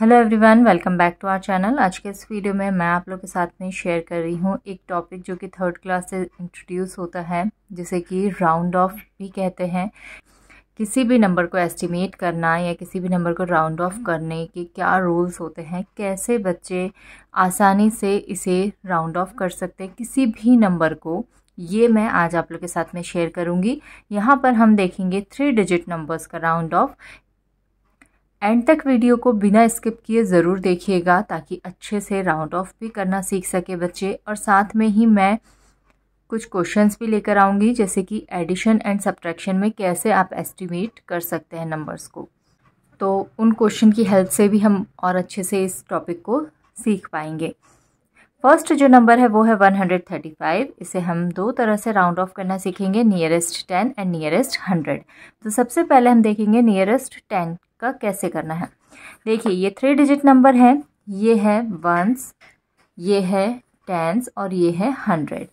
hello everyone welcome back to our channel आज के इस वीडियो में मैं आप लोग के साथ में शेयर कर रही हूँ एक टॉपिक जो कि थर्ड क्लास से इंट्रोड्यूस होता है जिसे कि राउंड ऑफ भी कहते हैं किसी भी नंबर को एस्टिमेट करना या किसी भी नंबर को राउंड ऑफ करने के क्या रूल्स होते हैं कैसे बच्चे आसानी से इसे राउंड ऑफ कर सकते हैं किसी भी नंबर को ये मैं आज आप लोग के साथ में शेयर करूंगी यहाँ पर हम देखेंगे थ्री डिजिट नंबर्स का राउंड ऑफ एंड तक वीडियो को बिना स्किप किए ज़रूर देखिएगा ताकि अच्छे से राउंड ऑफ भी करना सीख सके बच्चे और साथ में ही मैं कुछ क्वेश्चंस भी लेकर आऊँगी जैसे कि एडिशन एंड सब्ट्रैक्शन में कैसे आप एस्टिमेट कर सकते हैं नंबर्स को तो उन क्वेश्चन की हेल्प से भी हम और अच्छे से इस टॉपिक को सीख पाएंगे फर्स्ट जो नंबर है वो है 135 इसे हम दो तरह से राउंड ऑफ करना सीखेंगे नियरेस्ट 10 एंड नियरेस्ट 100 तो सबसे पहले हम देखेंगे नियरेस्ट 10 का कैसे करना है देखिए ये थ्री डिजिट नंबर है ये है वंस ये है टेंस और ये है हंड्रेड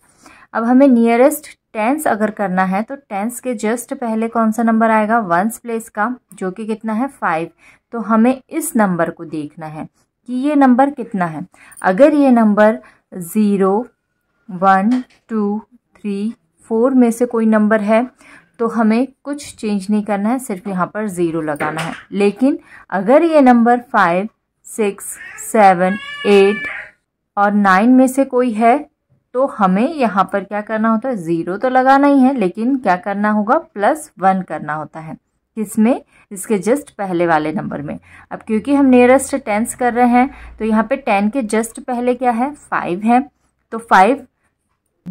अब हमें नियरेस्ट टेंस अगर करना है तो टेंस के जस्ट पहले कौन सा नंबर आएगा वंस प्लेस का जो कि कितना है फाइव तो हमें इस नंबर को देखना है कि ये नंबर कितना है अगर ये number zero one two three four में से कोई नंबर है तो हमें कुछ चेंज नहीं करना है सिर्फ यहाँ पर ज़ीरो लगाना है लेकिन अगर ये number five six seven eight और नाइन में से कोई है तो हमें यहाँ पर क्या करना होता है ज़ीरो तो लगाना ही है लेकिन क्या करना होगा प्लस वन करना होता है किसमें इसके जस्ट पहले वाले नंबर में अब क्योंकि हम नियरेस्ट टेंस कर रहे हैं तो यहाँ पे टेन के जस्ट पहले क्या है फाइव है तो फाइव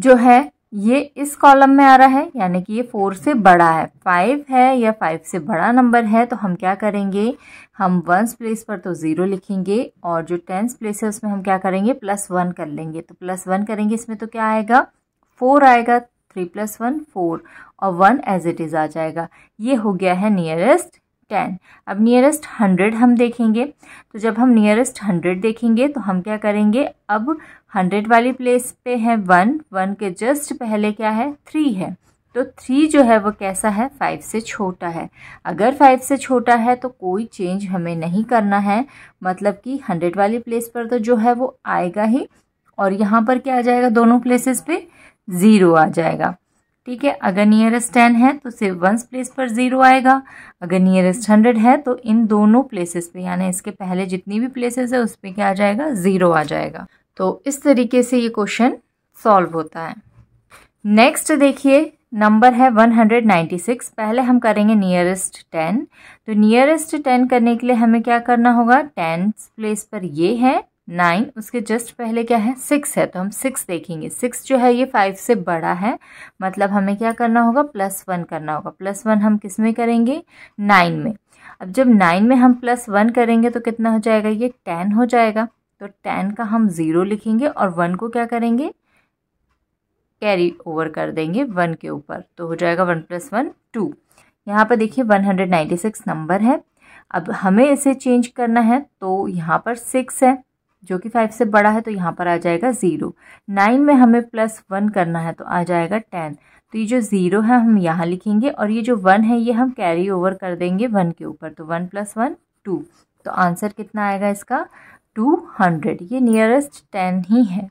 जो है ये इस कॉलम में आ रहा है यानी कि ये फोर से बड़ा है फाइव है या फाइव से बड़ा नंबर है तो हम क्या करेंगे हम वंस प्लेस पर तो ज़ीरो लिखेंगे और जो टेंस प्लेस है उसमें हम क्या करेंगे प्लस वन कर लेंगे तो प्लस वन करेंगे इसमें तो क्या आएगा फोर आएगा थ्री प्लस वन फोर और वन एज इट इज़ आ जाएगा ये हो गया है नियरेस्ट टेन अब नियरेस्ट हंड्रेड हम देखेंगे तो जब हम नियरेस्ट हंड्रेड देखेंगे तो हम क्या करेंगे अब हंड्रेड वाली प्लेस पे है वन वन के जस्ट पहले क्या है थ्री है तो थ्री जो है वो कैसा है फाइव से छोटा है अगर फाइव से छोटा है तो कोई चेंज हमें नहीं करना है मतलब कि हंड्रेड वाली प्लेस पर तो जो है वो आएगा ही और यहाँ पर क्या आ जाएगा दोनों प्लेसेस पे ज़ीरो आ जाएगा ठीक है अगर नियरेस्ट टेन है तो सिर्फ वंस प्लेस पर ज़ीरो आएगा अगर नियरेस्ट हंड्रेड है तो इन दोनों प्लेसेस पे यानी इसके पहले जितनी भी प्लेसेस है उस पर क्या आ जाएगा ज़ीरो आ जाएगा तो इस तरीके से ये क्वेश्चन सॉल्व होता है नेक्स्ट देखिए नंबर है 196 पहले हम करेंगे नियरेस्ट टेन तो नियरेस्ट टेन करने के लिए हमें क्या करना होगा टेंथ प्लेस पर ये है नाइन उसके जस्ट पहले क्या है सिक्स है तो हम सिक्स देखेंगे सिक्स जो है ये फाइव से बड़ा है मतलब हमें क्या करना होगा प्लस वन करना होगा प्लस वन हम किस में करेंगे नाइन में अब जब नाइन में हम प्लस वन करेंगे तो कितना हो जाएगा ये टेन हो जाएगा तो टेन का हम ज़ीरो लिखेंगे और वन को क्या करेंगे कैरी ओवर कर देंगे वन के ऊपर तो हो जाएगा वन प्लस वन टू यहाँ पर देखिए one hundred ninety six number है अब हमें इसे चेंज करना है तो यहाँ पर सिक्स है जो कि फाइव से बड़ा है तो यहाँ पर आ जाएगा ज़ीरो नाइन में हमें प्लस वन करना है तो आ जाएगा टेन तो ये जो ज़ीरो है हम यहाँ लिखेंगे और ये जो वन है ये हम कैरी ओवर कर देंगे वन के ऊपर तो वन प्लस वन टू तो आंसर कितना आएगा इसका टू हंड्रेड ये नियरेस्ट टेन ही है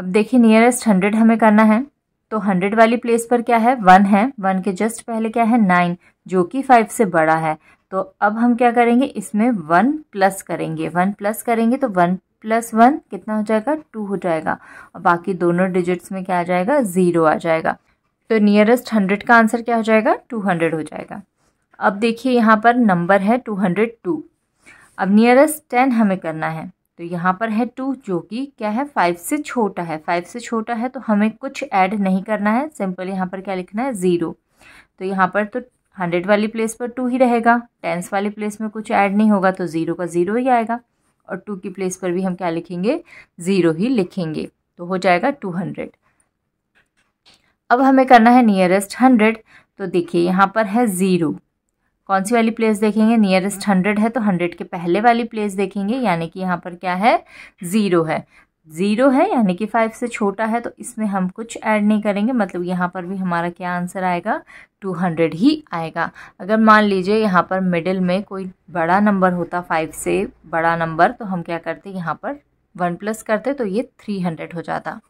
अब देखिए नियरेस्ट हंड्रेड हमें करना है तो हंड्रेड वाली प्लेस पर क्या है वन है वन के जस्ट पहले क्या है नाइन जो कि फाइव से बड़ा है तो अब हम क्या करेंगे इसमें वन प्लस करेंगे वन प्लस करेंगे तो वन प्लस वन कितना हो जाएगा टू हो जाएगा और बाकी दोनों डिजिट्स में क्या आ जाएगा ज़ीरो आ जाएगा तो नियरेस्ट हंड्रेड का आंसर क्या हो जाएगा टू हंड्रेड हो जाएगा अब देखिए यहाँ पर नंबर है टू हंड्रेड टू अब नियरेस्ट टेन हमें करना है तो यहाँ पर है टू जो कि क्या है फाइव से छोटा है फाइव से छोटा है तो हमें कुछ ऐड नहीं करना है सिंपल यहाँ पर क्या लिखना है ज़ीरो तो यहाँ पर तो हंड्रेड वाली प्लेस पर टू ही रहेगा टेंस वाली प्लेस में कुछ ऐड नहीं होगा तो ज़ीरो का ज़ीरो ही आएगा और टू की प्लेस पर भी हम क्या लिखेंगे ज़ीरो ही लिखेंगे तो हो जाएगा टू हंड्रेड अब हमें करना है नियरेस्ट हंड्रेड तो देखिए यहाँ पर है ज़ीरो कौन सी वाली प्लेस देखेंगे नियरेस्ट हंड्रेड है तो हंड्रेड के पहले वाली प्लेस देखेंगे यानी कि यहाँ पर क्या है ज़ीरो है ज़ीरो है यानी कि फाइव से छोटा है तो इसमें हम कुछ ऐड नहीं करेंगे मतलब यहाँ पर भी हमारा क्या आंसर आएगा टू हंड्रेड ही आएगा अगर मान लीजिए यहाँ पर मिडिल में कोई बड़ा नंबर होता फाइव से बड़ा नंबर तो हम क्या करते यहाँ पर वन प्लस करते तो ये थ्री हंड्रेड हो जाता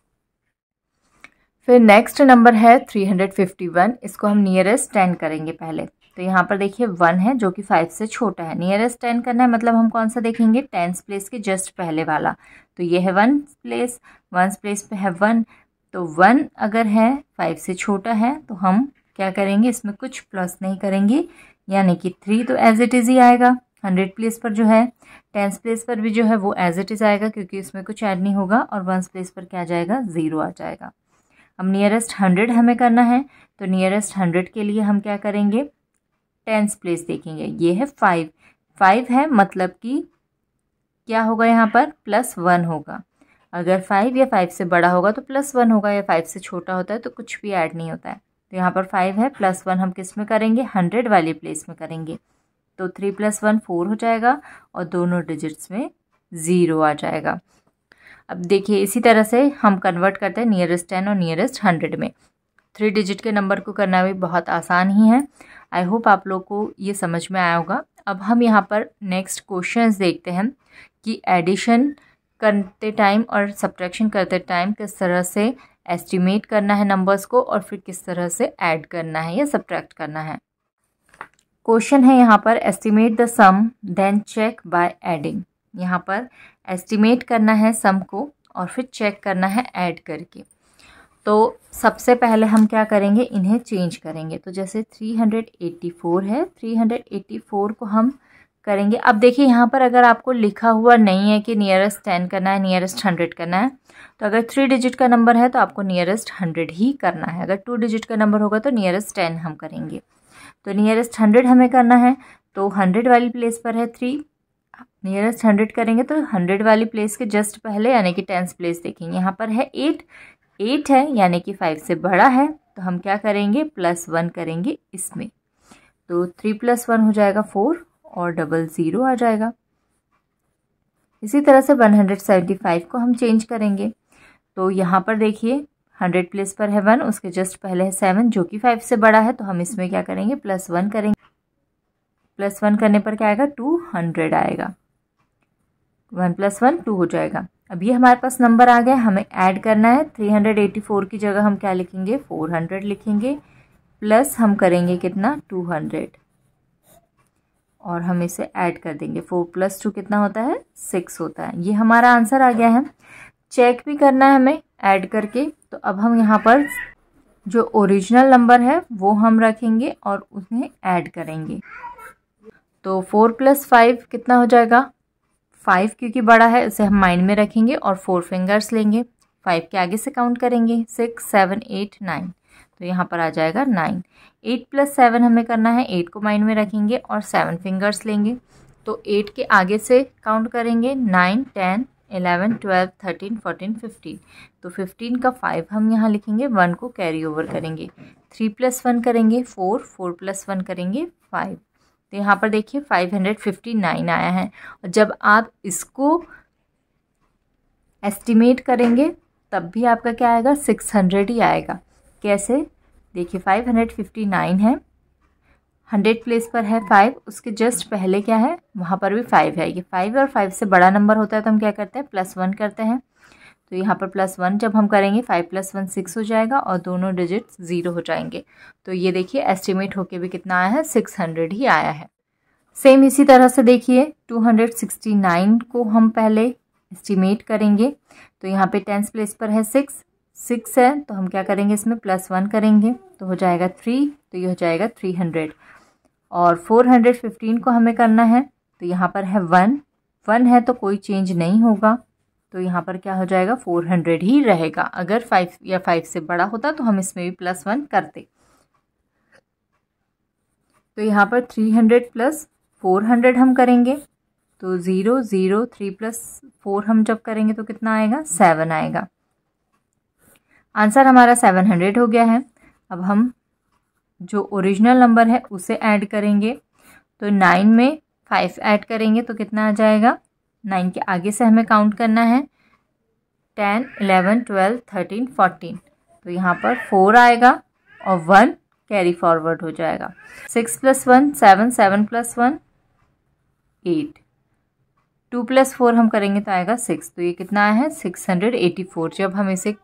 फिर नेक्स्ट नंबर है थ्री हंड्रेड फिफ्टी वन इसको हम नियरेस्ट टेन करेंगे पहले तो यहाँ पर देखिए वन है जो कि फाइव से छोटा है नियरेस्ट टेन करना है मतलब हम कौन सा देखेंगे टेंस प्लेस के जस्ट पहले वाला तो ये है वन प्लेस वंस प्लेस पे है वन तो वन अगर है फाइव से छोटा है तो हम क्या करेंगे इसमें कुछ प्लस नहीं करेंगे यानी कि थ्री तो एज इट इज़ ही आएगा हंड्रेड प्लेस पर जो है टेंस प्लेस पर भी जो है वो एज इट इज़ आएगा क्योंकि इसमें कुछ ऐड नहीं होगा और वंस प्लेस पर क्या जाएगा ज़ीरो आ जाएगा अब नियरेस्ट हंड्रेड हमें करना है तो नियरेस्ट हंड्रेड के लिए हम क्या करेंगे टेंस प्लेस देखेंगे ये है फाइव फाइव है मतलब कि क्या होगा यहाँ पर प्लस वन होगा अगर फाइव या फाइव से बड़ा होगा तो प्लस वन होगा या फाइव से छोटा होता है तो कुछ भी ऐड नहीं होता है तो यहाँ पर फाइव है प्लस वन हम किस में करेंगे हंड्रेड वाली प्लेस में करेंगे तो थ्री प्लस वन फोर हो जाएगा और दोनों डिजिट्स में ज़ीरो आ जाएगा अब देखिए इसी तरह से हम कन्वर्ट करते हैं नियरेस्ट टेन और नियरेस्ट हंड्रेड में थ्री डिजिट के नंबर को करना भी बहुत आसान ही है आई होप आप लोग को ये समझ में आया होगा अब हम यहाँ पर नेक्स्ट क्वेश्चन देखते हैं कि एडिशन करते टाइम और सब्ट्रैक्शन करते टाइम किस तरह से एस्टिमेट करना है नंबर्स को और फिर किस तरह से ऐड करना है या सब्ट्रैक्ट करना है क्वेश्चन है यहाँ पर estimate the sum then check by adding यहाँ पर एस्टिमेट करना है सम को और फिर चेक करना है ऐड करके तो सबसे पहले हम क्या करेंगे इन्हें चेंज करेंगे तो जैसे 384 है 384 को हम करेंगे अब देखिए यहाँ पर अगर आपको लिखा हुआ नहीं है कि नियरेस्ट टेन करना है नियरेस्ट हंड्रेड करना है तो अगर थ्री डिजिट का नंबर है तो आपको नियरेस्ट हंड्रेड ही करना है अगर टू डिजिट का नंबर होगा तो नियरेस्ट टेन हम करेंगे तो नियरेस्ट हंड्रेड हमें करना है तो हंड्रेड वाली प्लेस पर है थ्री नियरेस्ट हंड्रेड करेंगे तो हंड्रेड वाली प्लेस के जस्ट पहले यानी कि टेंस प्लेस देखेंगे यहाँ पर है एट एट है यानी कि फाइव से बड़ा है तो हम क्या करेंगे प्लस वन करेंगे इसमें तो थ्री प्लस वन हो जाएगा फोर और डबल ज़ीरो आ जाएगा इसी तरह से 175 को हम चेंज करेंगे तो यहाँ पर देखिए 100 प्लेस पर है वन उसके जस्ट पहले है सेवन जो कि फाइव से बड़ा है तो हम इसमें क्या करेंगे प्लस वन करेंगे प्लस वन करने पर क्या आएगा टू हंड्रेड आएगा वन प्लस वन टू हो जाएगा अब ये हमारे पास नंबर आ गया हमें ऐड करना है थ्री हंड्रेड एटी फोर की जगह हम क्या लिखेंगे फोर हंड्रेड लिखेंगे प्लस हम करेंगे कितना टू हंड्रेड और हम इसे ऐड कर देंगे फोर प्लस टू कितना होता है सिक्स होता है ये हमारा आंसर आ गया है चेक भी करना है हमें ऐड करके तो अब हम यहाँ पर जो ओरिजिनल नंबर है वो हम रखेंगे और उसमें ऐड करेंगे तो फोर प्लस फाइव कितना हो जाएगा फाइव क्योंकि बड़ा है उसे हम माइंड में रखेंगे और फोर फिंगर्स लेंगे फाइव के आगे से काउंट करेंगे सिक्स सेवन एट नाइन तो यहाँ पर आ जाएगा नाइन एट प्लस सेवन हमें करना है एट को माइंड में रखेंगे और सेवन फिंगर्स लेंगे तो एट के आगे से काउंट करेंगे nine ten eleven twelve thirteen fourteen fifteen तो फिफ्टीन का फाइव हम यहाँ लिखेंगे वन को कैरी ओवर करेंगे थ्री प्लस वन करेंगे फोर फोर प्लस वन करेंगे फाइव तो यहाँ पर देखिए फाइव हंड्रेड फिफ्टी नाइन आया है और जब आप इसको एस्टिमेट करेंगे तब भी आपका क्या आएगा सिक्स हंड्रेड ही आएगा कैसे देखिए फाइव हंड्रेड फिफ्टी नाइन है हंड्रेड प्लेस पर है फाइव उसके जस्ट पहले क्या है वहाँ पर भी फाइव है ये फाइव और फाइव से बड़ा नंबर होता है तो हम क्या करते हैं प्लस वन करते हैं तो यहाँ पर प्लस वन जब हम करेंगे फाइव प्लस वन सिक्स हो जाएगा और दोनों डिजिट्स ज़ीरो हो जाएंगे तो ये देखिए एस्टिमेट होके भी कितना आया है सिक्स हंड्रेड ही आया है सेम इसी तरह से देखिए टू हंड्रेड सिक्सटी नाइन को हम पहले एस्टिमेट करेंगे तो यहाँ पे टेंथ प्लेस पर है सिक्स सिक्स है तो हम क्या करेंगे इसमें प्लस वन करेंगे तो हो जाएगा थ्री तो ये हो जाएगा थ्री हंड्रेड और फोर हंड्रेड फिफ्टीन को हमें करना है तो यहाँ पर है वन वन है तो कोई चेंज नहीं होगा तो यहाँ पर क्या हो जाएगा फोर हंड्रेड ही रहेगा अगर फाइव या फाइव से बड़ा होता तो हम इसमें भी प्लस वन करते तो यहाँ पर three hundred plus four hundred हम करेंगे तो zero zero three plus four हम जब करेंगे तो कितना आएगा सेवन आएगा आंसर हमारा सेवन हंड्रेड हो गया है अब हम जो ओरिजिनल नंबर है उसे ऐड करेंगे तो नाइन में फाइव ऐड करेंगे तो कितना आ जाएगा नाइन के आगे से हमें काउंट करना है ten eleven twelve thirteen fourteen तो यहाँ पर फोर आएगा और वन कैरी फॉरवर्ड हो जाएगा six plus one seven seven plus one eight two plus four हम करेंगे तो आएगा सिक्स तो ये कितना आया है सिक्स हंड्रेड एटी फोर जब हम इसे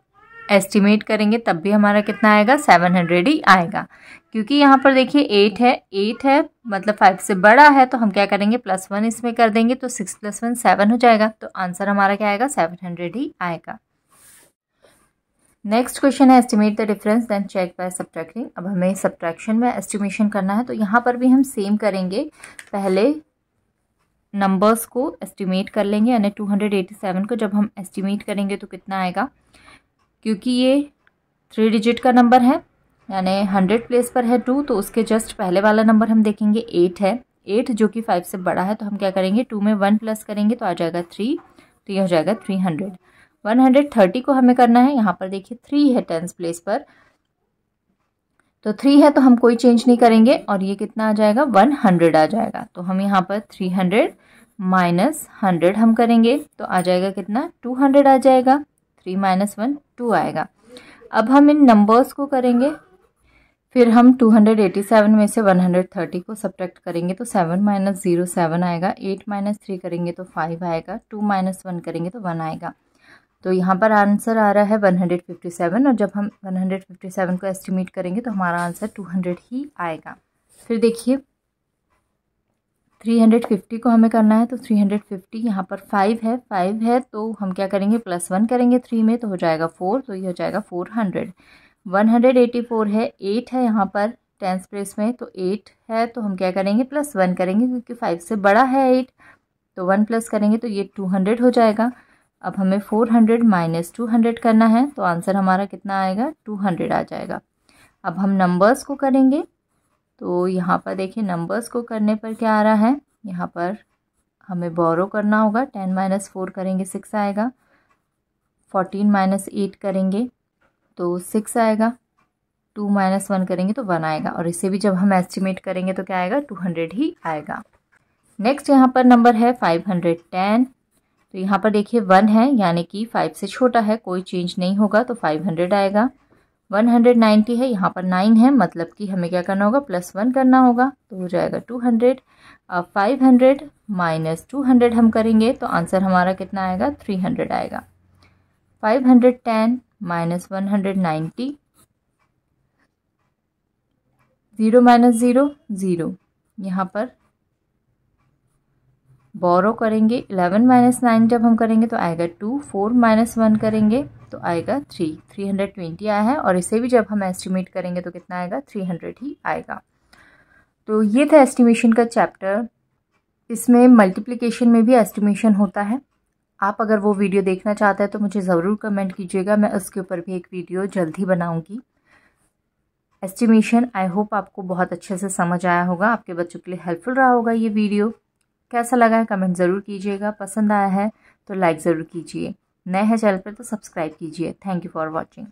एस्टिमेट करेंगे तब भी हमारा कितना आएगा सेवन हंड्रेड ही आएगा क्योंकि यहाँ पर देखिए एट है एट है मतलब फाइव से बड़ा है तो हम क्या करेंगे प्लस वन इसमें कर देंगे तो सिक्स प्लस वन सेवन हो जाएगा तो आंसर हमारा क्या आएगा सेवन हंड्रेड ही आएगा नेक्स्ट क्वेश्चन है estimate the difference then check by subtracting अब हमें सब्ट्रैक्शन में एस्टिमेशन करना है तो यहाँ पर भी हम सेम करेंगे पहले नंबर्स को एस्टिमेट कर लेंगे यानी 287 को जब हम एस्टिमेट करेंगे तो कितना आएगा क्योंकि ये थ्री डिजिट का नंबर है यानी हंड्रेड प्लेस पर है टू तो उसके जस्ट पहले वाला नंबर हम देखेंगे एट है एट जो कि फाइव से बड़ा है तो हम क्या करेंगे टू में वन प्लस करेंगे तो आ जाएगा थ्री तो ये हो जाएगा three hundred one hundred thirty को हमें करना है यहाँ पर देखिए थ्री है टेंस प्लेस पर तो थ्री है तो हम कोई चेंज नहीं करेंगे और ये कितना आ जाएगा वन हंड्रेड आ जाएगा तो हम यहाँ पर थ्री हंड्रेड माइनस हंड्रेड हम करेंगे तो आ जाएगा कितना टू हंड्रेड आ जाएगा थ्री माइनस वन टू आएगा अब हम इन नंबर्स को करेंगे फिर हम 287 में से 130 को सब्ट्रैक्ट करेंगे तो 7 माइनस ज़ीरो सेवन आएगा 8 माइनस थ्री करेंगे तो 5 आएगा 2 माइनस वन करेंगे तो 1 आएगा तो यहाँ पर आंसर आ रहा है 157 और जब हम 157 को एस्टिमेट करेंगे तो हमारा आंसर 200 ही आएगा फिर देखिए थ्री हंड्रेड फिफ्टी को हमें करना है तो थ्री हंड्रेड फिफ्टी यहाँ पर फाइव है फाइव है तो हम क्या करेंगे प्लस वन करेंगे थ्री में तो हो जाएगा फोर तो ये हो जाएगा four hundred one hundred eighty four है एट है यहाँ पर टेंथ प्लेस में तो एट है तो हम क्या करेंगे प्लस वन करेंगे क्योंकि फाइव से बड़ा है एट तो वन प्लस करेंगे तो ये टू हंड्रेड हो जाएगा अब हमें four hundred minus two hundred करना है तो आंसर हमारा कितना आएगा टू हंड्रेड आ जाएगा अब हम नंबर्स को करेंगे तो यहाँ पर देखिए नंबर्स को करने पर क्या आ रहा है यहाँ पर हमें बोरो करना होगा टेन माइनस फोर करेंगे सिक्स आएगा फोर्टीन माइनस एट करेंगे तो सिक्स आएगा टू माइनस वन करेंगे तो वन आएगा और इसे भी जब हम एस्टिमेट करेंगे तो क्या आएगा टू हंड्रेड ही आएगा नेक्स्ट यहाँ पर नंबर है फाइव हंड्रेड टेन तो यहाँ पर देखिए वन है यानी कि फाइव से छोटा है कोई चेंज नहीं होगा तो फाइव हंड्रेड आएगा वन हंड्रेड नाइन्टी है यहाँ पर नाइन है मतलब कि हमें क्या करना होगा प्लस वन करना होगा तो हो जाएगा टू हंड्रेड अब हंड्रेड माइनस टू हंड्रेड हम करेंगे तो आंसर हमारा कितना आएगा थ्री हंड्रेड आएगा five hundred ten minus one hundred ninety zero minus zero zero यहाँ पर बोरो करेंगे इलेवन माइनस नाइन जब हम करेंगे तो आएगा टू फोर माइनस वन करेंगे तो आएगा थ्री थ्री हंड्रेड ट्वेंटी आया है और इसे भी जब हम एस्टिमेट करेंगे तो कितना आएगा थ्री हंड्रेड ही आएगा तो ये था एस्टिमेशन का चैप्टर इसमें मल्टीप्लिकेशन में भी एस्टिमेशन होता है आप अगर वो वीडियो देखना चाहते हैं तो मुझे ज़रूर कमेंट कीजिएगा मैं उसके ऊपर भी एक वीडियो जल्द ही बनाऊँगी एस्टिमेशन आई होप आपको बहुत अच्छे से समझ आया होगा आपके बच्चों के लिए हेल्पफुल रहा होगा ये वीडियो कैसा लगा है कमेंट ज़रूर कीजिएगा पसंद आया है तो लाइक ज़रूर कीजिए नए हैं चैनल पर तो सब्सक्राइब कीजिए थैंक यू फॉर वॉचिंग